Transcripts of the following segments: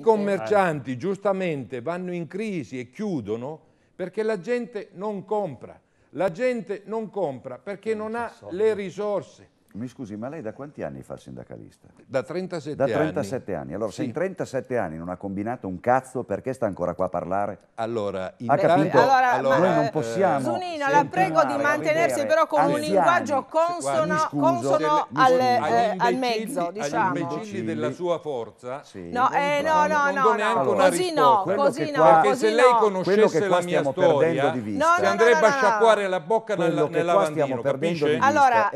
i commercianti giustamente vanno in crisi e chiudono perché la gente non compra. La gente non compra perché non, non ha soldi. le risorse. Mi scusi, ma lei da quanti anni fa il sindacalista? Da 37 anni. Da 37 anni. anni. Allora, sì. se in 37 anni non ha combinato un cazzo, perché sta ancora qua a parlare? Allora, in ha capito? Allora, allora noi non possiamo... Eh, Zunino, la prego di mantenersi però con un linguaggio consono, scuso, consono le, al, eh, al, mezzo, diciamo. Agli imbecilli della sua forza... Sì. No, eh, no, no, no, no, no. Così no, così no. Perché se lei conoscesse la mia storia, si andrebbe a sciacquare la bocca nella bandina, capisce? Allora,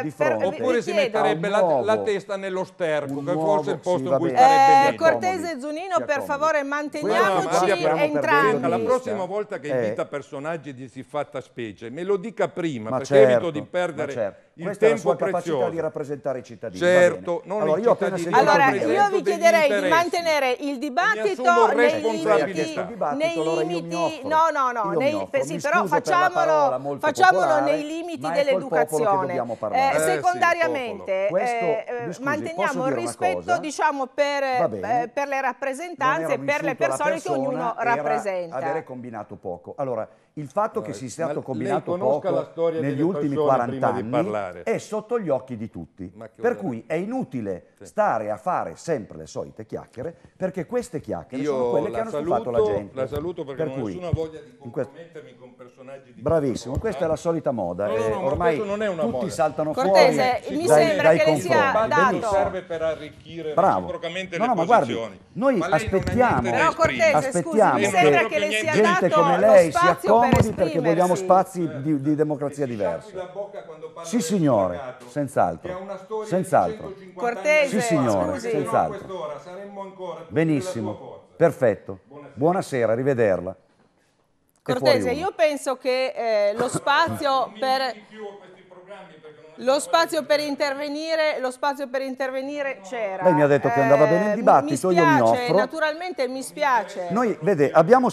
diciamo, fronte. Eh, oppure si metterebbe la, la, testa nello sterco, che forse è il posto sì, in cui starebbe eh, Cortese Zunino, per favore, manteniamoci entrambi. La prossima volta che eh. invita personaggi di siffatta specie, me lo dica prima, perché evito di certo, perdere certo. il Questa tempo prezioso. Questa è la sua capacità di rappresentare i cittadini. Certo, non allora, i cittadini. Allora, io vi chiederei di mantenere il dibattito nei limiti... Nei limiti... No, no, no, però facciamolo nei limiti dell'educazione. Eh, secondariamente eh, Questo, eh, manteniamo il rispetto diciamo, per, eh, per, le rappresentanze, per le persone persona, che ognuno rappresenta. Avere combinato poco. Allora, il fatto che eh, sia stato combinato poco negli ultimi 40 anni è sotto gli occhi di tutti. Per cui è inutile sì. Stare a fare sempre le solite chiacchiere, perché queste chiacchiere Io sono quelle che hanno saluto, la gente. La saluto perché per non cui, nessuno voglia di compromettermi con personaggi di Bravissimo, questa è la solita moda. No, no, no, ormai tutti moda. saltano Cortese, fuori mi dai, sembra dai che confronti. sia dato. serve per arricchire Bravo. reciprocamente no, no, le ma posizioni. noi ma aspettiamo, però Cortese, aspettiamo scusi, mi che le sia gente dato come lei si accomodi perché vogliamo spazi di, di democrazia diversa. Sì signore, senz'altro. Senz'altro. Cortese, sì, signore, senz'altro. Benissimo, perfetto. Buonasera, Buonasera rivederla. Cortese, io penso che eh, lo spazio per... Lo spazio per intervenire, intervenire c'era. Lei mi ha detto che andava bene il eh, dibattito, mi spiace, io mi offro. Naturalmente mi spiace. Noi, vede, abbiamo